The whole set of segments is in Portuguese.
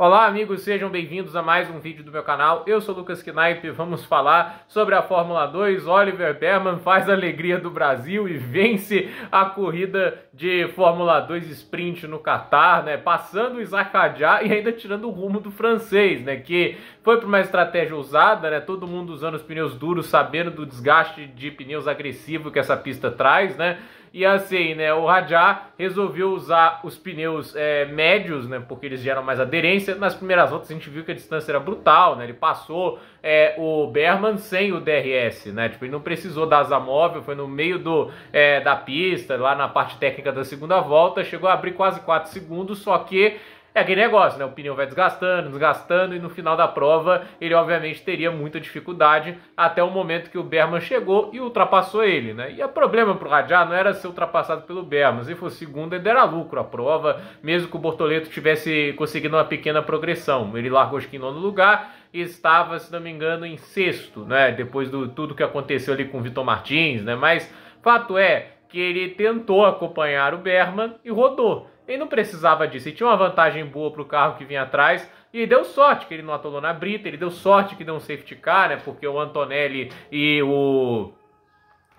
Olá amigos, sejam bem-vindos a mais um vídeo do meu canal. Eu sou Lucas Knipe, e vamos falar sobre a Fórmula 2. Oliver Berman faz a alegria do Brasil e vence a corrida de Fórmula 2 Sprint no Catar, né? Passando o Isaac Hadjar e ainda tirando o rumo do francês, né? Que foi para uma estratégia usada, né? Todo mundo usando os pneus duros, sabendo do desgaste de pneus agressivo que essa pista traz, né? E assim, né? O Hadjar resolveu usar os pneus é, médios, né? Porque eles geram mais aderência nas primeiras voltas, a gente viu que a distância era brutal, né? Ele passou é, o Berman sem o DRS, né? Tipo, ele não precisou da asa móvel, foi no meio do, é, da pista, lá na parte técnica da segunda volta, chegou a abrir quase 4 segundos, só que é aquele negócio, né? O pneu vai desgastando, desgastando, e no final da prova ele obviamente teria muita dificuldade até o momento que o Berman chegou e ultrapassou ele, né? E o é problema para o Radjar não era ser ultrapassado pelo Berman, se fosse segundo ainda era lucro a prova, mesmo que o Bortoleto tivesse conseguido uma pequena progressão. Ele largou o no lugar e estava, se não me engano, em sexto, né? Depois do tudo que aconteceu ali com o Vitor Martins, né? Mas fato é que ele tentou acompanhar o Berman e rodou. Ele não precisava disso. E tinha uma vantagem boa para o carro que vinha atrás. E deu sorte que ele não atolou na brita, ele deu sorte que deu um safety car, né? Porque o Antonelli e o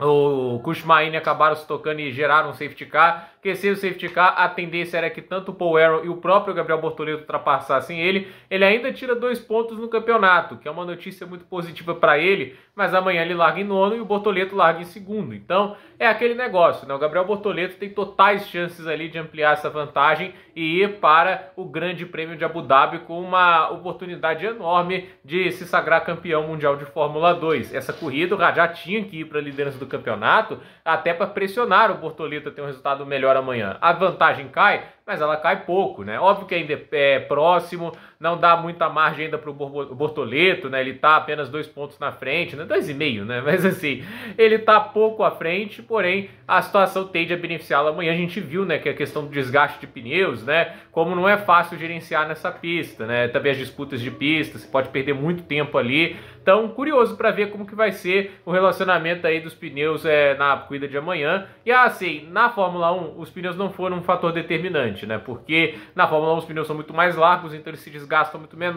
o Kushmaine acabaram se tocando e geraram um safety car, que sem o safety car a tendência era que tanto o Paul Arrow e o próprio Gabriel Bortoleto ultrapassassem ele, ele ainda tira dois pontos no campeonato, que é uma notícia muito positiva para ele, mas amanhã ele larga em nono e o Bortoleto larga em segundo, então é aquele negócio, né? o Gabriel Bortoleto tem totais chances ali de ampliar essa vantagem e ir para o grande prêmio de Abu Dhabi com uma oportunidade enorme de se sagrar campeão mundial de Fórmula 2, essa corrida o Rajat tinha que ir para a liderança do campeonato, até para pressionar o Bortolita ter um resultado melhor amanhã. A vantagem cai mas ela cai pouco, né? Óbvio que ainda é, é próximo, não dá muita margem ainda para o Bortoleto, né? Ele está apenas dois pontos na frente, né? Dois e meio, né? Mas assim, ele está pouco à frente, porém a situação tende a beneficiá-lo amanhã. A gente viu, né, que a questão do desgaste de pneus, né? Como não é fácil gerenciar nessa pista, né? Também as disputas de pista, você pode perder muito tempo ali. Então, curioso para ver como que vai ser o relacionamento aí dos pneus é, na corrida de amanhã. E assim, na Fórmula 1, os pneus não foram um fator determinante interessante, né? Porque na Fórmula 1 os pneus são muito mais largos, então eles se desgastam muito men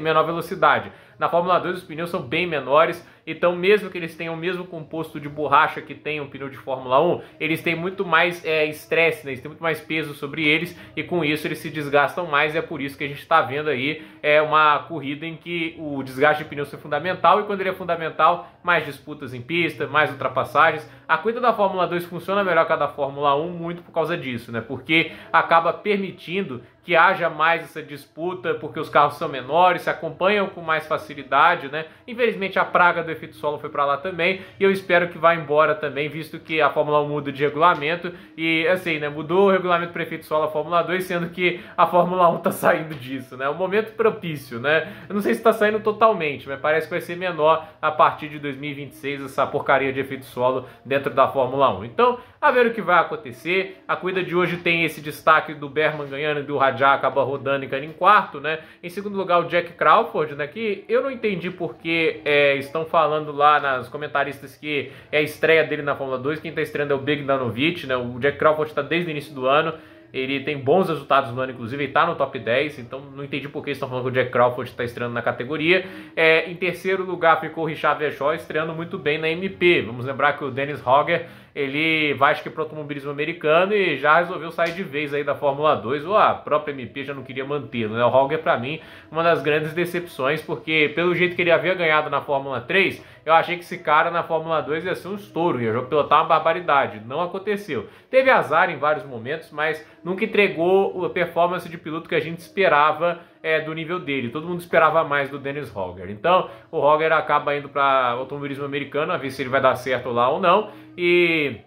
menor velocidade. Na Fórmula 2 os pneus são bem menores, então mesmo que eles tenham o mesmo composto de borracha que tem um pneu de Fórmula 1, eles têm muito mais é, estresse, é, né? eles têm muito mais peso sobre eles e com isso eles se desgastam mais. é por isso que a gente está vendo aí é uma corrida em que o desgaste de pneus é fundamental e quando ele é fundamental, mais disputas em pista, mais ultrapassagens. A corrida da Fórmula 2 funciona melhor que a da Fórmula 1 muito por causa disso, né? Porque acaba permitindo que haja mais essa disputa, porque os carros são menores, se acompanham com mais facilidade, né? Infelizmente a praga do efeito solo foi para lá também, e eu espero que vá embora também, visto que a Fórmula 1 muda de regulamento, e assim, né, mudou o regulamento para efeito solo a Fórmula 2, sendo que a Fórmula 1 tá saindo disso, né? É um momento propício, né? Eu não sei se tá saindo totalmente, mas parece que vai ser menor a partir de 2026 essa porcaria de efeito solo dentro da Fórmula 1. Então, a ver o que vai acontecer. A corrida de hoje tem esse destaque do Berman ganhando e do já acaba rodando e caindo em quarto, né? Em segundo lugar, o Jack Crawford, né? Que eu não entendi porque é, estão falando lá nas comentaristas que é a estreia dele na Fórmula 2. Quem está estreando é o Big Danovich, né? O Jack Crawford está desde o início do ano. Ele tem bons resultados no ano, inclusive, e tá no top 10, então não entendi por que estão falando que o Jack Crawford está estreando na categoria. É, em terceiro lugar ficou o Richard Vechó estreando muito bem na MP. Vamos lembrar que o Dennis Hogger ele vai acho que para o automobilismo americano e já resolveu sair de vez aí da Fórmula 2, ou a própria MP já não queria mantê-lo, né? O Holger para mim uma das grandes decepções, porque pelo jeito que ele havia ganhado na Fórmula 3, eu achei que esse cara na Fórmula 2 ia ser um estouro, ia pilotar uma barbaridade, não aconteceu. Teve azar em vários momentos, mas nunca entregou a performance de piloto que a gente esperava é, do nível dele. Todo mundo esperava mais do Dennis Hogger. Então, o Hogger acaba indo para automobilismo americano, a ver se ele vai dar certo lá ou não. E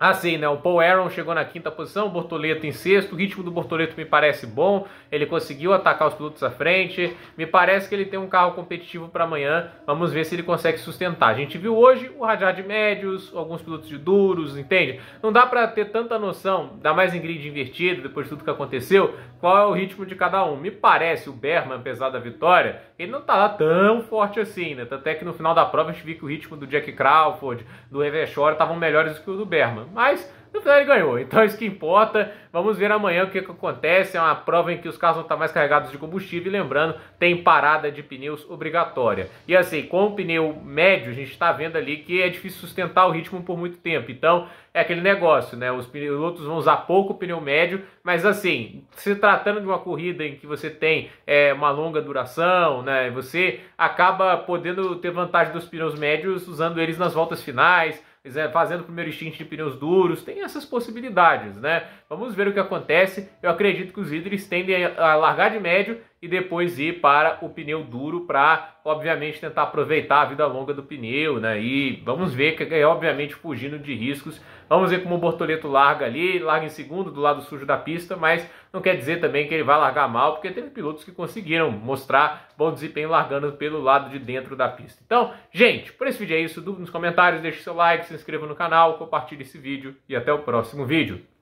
Assim, né? O Paul Aaron chegou na quinta posição, o Bortoleto em sexto. O ritmo do Bortoleto me parece bom. Ele conseguiu atacar os pilotos à frente. Me parece que ele tem um carro competitivo para amanhã. Vamos ver se ele consegue sustentar. A gente viu hoje o radiar de médios, alguns pilotos de duros, entende? Não dá para ter tanta noção, dá mais em grid invertido, depois de tudo que aconteceu, qual é o ritmo de cada um. Me parece o Berman, apesar da vitória, ele não tá lá tão forte assim, né? Até que no final da prova a gente viu que o ritmo do Jack Crawford, do Revechor, estavam melhores do que o do Berman. Mas no final ele ganhou, então é isso que importa. Vamos ver amanhã o que, que acontece. É uma prova em que os carros vão estar mais carregados de combustível. E lembrando, tem parada de pneus obrigatória. E assim, com o pneu médio, a gente está vendo ali que é difícil sustentar o ritmo por muito tempo. Então é aquele negócio, né? Os pilotos vão usar pouco pneu médio, mas assim, se tratando de uma corrida em que você tem é, uma longa duração, né? Você acaba podendo ter vantagem dos pneus médios usando eles nas voltas finais é, fazendo o primeiro stint de pneus duros, tem essas possibilidades, né? Vamos ver o que acontece. Eu acredito que os líderes tendem a largar de médio e depois ir para o pneu duro para, obviamente, tentar aproveitar a vida longa do pneu, né? E vamos ver que é obviamente fugindo de riscos. Vamos ver como o Bortoleto larga ali, larga em segundo do lado sujo da pista, mas não quer dizer também que ele vai largar mal, porque teve pilotos que conseguiram mostrar bom desempenho largando pelo lado de dentro da pista. Então, gente, por esse vídeo é isso. Dúvidas nos comentários, deixe seu like, se inscreva no canal, compartilhe esse vídeo e até o próximo vídeo.